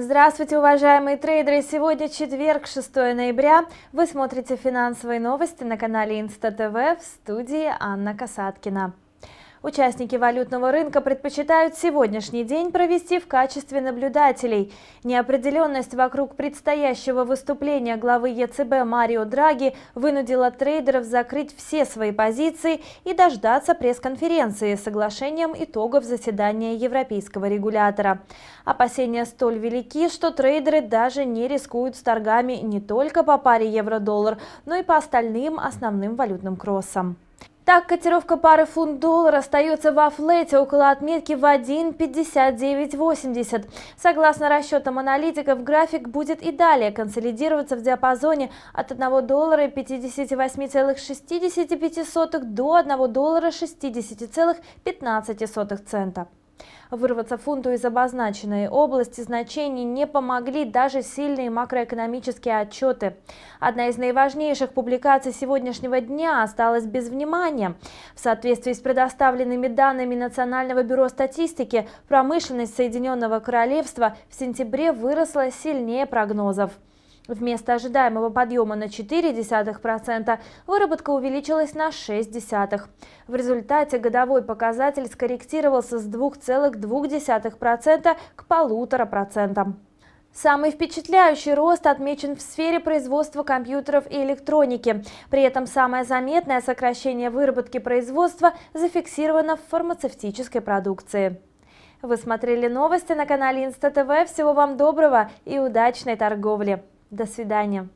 Здравствуйте, уважаемые трейдеры! Сегодня четверг, 6 ноября. Вы смотрите финансовые новости на канале Инста ТВ в студии Анна Касаткина. Участники валютного рынка предпочитают сегодняшний день провести в качестве наблюдателей. Неопределенность вокруг предстоящего выступления главы ЕЦБ Марио Драги вынудила трейдеров закрыть все свои позиции и дождаться пресс-конференции с соглашением итогов заседания европейского регулятора. Опасения столь велики, что трейдеры даже не рискуют с торгами не только по паре евро-доллар, но и по остальным основным валютным кроссам. Так, котировка пары фунт-доллар остается во флете около отметки в 1.5980. Согласно расчетам аналитиков, график будет и далее консолидироваться в диапазоне от 1 доллара 58,65 до 1 доллара 60,15 цента. Вырваться фунту из обозначенной области значений не помогли даже сильные макроэкономические отчеты. Одна из наиважнейших публикаций сегодняшнего дня осталась без внимания. В соответствии с предоставленными данными Национального бюро статистики, промышленность Соединенного Королевства в сентябре выросла сильнее прогнозов. Вместо ожидаемого подъема на 0,4% выработка увеличилась на 0,6%. В результате годовой показатель скорректировался с 2,2% к 1,5%. Самый впечатляющий рост отмечен в сфере производства компьютеров и электроники. При этом самое заметное сокращение выработки производства зафиксировано в фармацевтической продукции. Вы смотрели новости на канале Инста ТВ. Всего вам доброго и удачной торговли! До свидания.